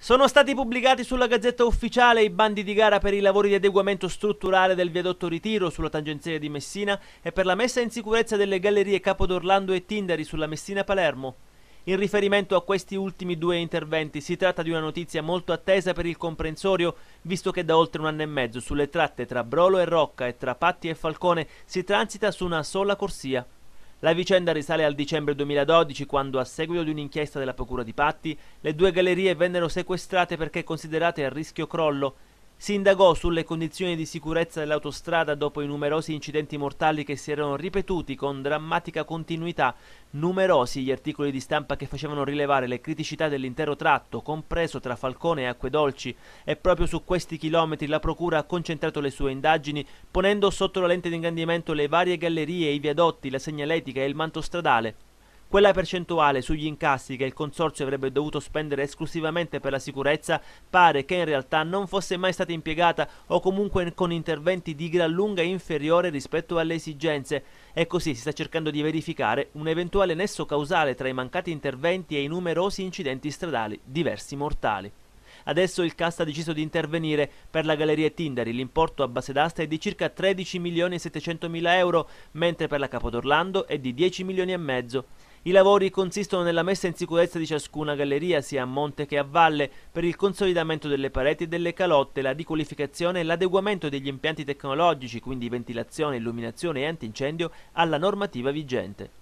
Sono stati pubblicati sulla Gazzetta Ufficiale i bandi di gara per i lavori di adeguamento strutturale del viadotto Ritiro sulla tangenziale di Messina e per la messa in sicurezza delle gallerie Capo d'Orlando e Tindari sulla Messina-Palermo. In riferimento a questi ultimi due interventi si tratta di una notizia molto attesa per il comprensorio, visto che da oltre un anno e mezzo sulle tratte tra Brolo e Rocca e tra Patti e Falcone si transita su una sola corsia. La vicenda risale al dicembre 2012 quando, a seguito di un'inchiesta della Procura di Patti, le due gallerie vennero sequestrate perché considerate a rischio crollo si indagò sulle condizioni di sicurezza dell'autostrada dopo i numerosi incidenti mortali che si erano ripetuti con drammatica continuità, numerosi gli articoli di stampa che facevano rilevare le criticità dell'intero tratto, compreso tra Falcone e Acquedolci, e proprio su questi chilometri la Procura ha concentrato le sue indagini, ponendo sotto la lente d'ingrandimento le varie gallerie, i viadotti, la segnaletica e il manto stradale, quella percentuale sugli incassi che il consorzio avrebbe dovuto spendere esclusivamente per la sicurezza pare che in realtà non fosse mai stata impiegata o comunque con interventi di gran lunga inferiore rispetto alle esigenze e così si sta cercando di verificare un eventuale nesso causale tra i mancati interventi e i numerosi incidenti stradali, diversi mortali. Adesso il CAS ha deciso di intervenire per la Galleria Tindari. L'importo a base d'asta è di circa 13 milioni e 700 mila euro, mentre per la Capodorlando è di 10 milioni e mezzo. I lavori consistono nella messa in sicurezza di ciascuna galleria, sia a monte che a valle, per il consolidamento delle pareti e delle calotte, la riqualificazione e l'adeguamento degli impianti tecnologici, quindi ventilazione, illuminazione e antincendio, alla normativa vigente.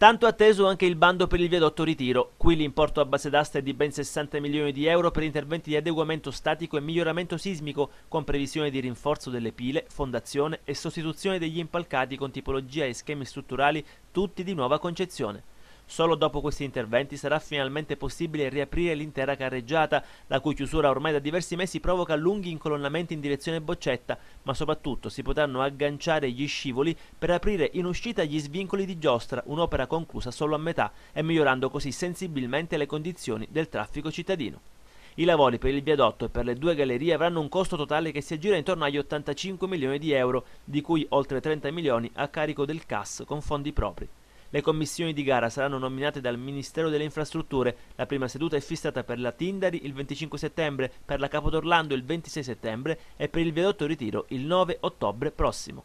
Tanto atteso anche il bando per il viadotto Ritiro. Qui l'importo a base d'asta è di ben 60 milioni di euro per interventi di adeguamento statico e miglioramento sismico, con previsione di rinforzo delle pile, fondazione e sostituzione degli impalcati con tipologia e schemi strutturali, tutti di nuova concezione. Solo dopo questi interventi sarà finalmente possibile riaprire l'intera carreggiata, la cui chiusura ormai da diversi mesi provoca lunghi incolonnamenti in direzione Boccetta, ma soprattutto si potranno agganciare gli scivoli per aprire in uscita gli svincoli di Giostra, un'opera conclusa solo a metà e migliorando così sensibilmente le condizioni del traffico cittadino. I lavori per il viadotto e per le due gallerie avranno un costo totale che si aggira intorno agli 85 milioni di euro, di cui oltre 30 milioni a carico del CAS con fondi propri. Le commissioni di gara saranno nominate dal Ministero delle Infrastrutture. La prima seduta è fissata per la Tindari il 25 settembre, per la Capodorlando il 26 settembre e per il viadotto Ritiro il 9 ottobre prossimo.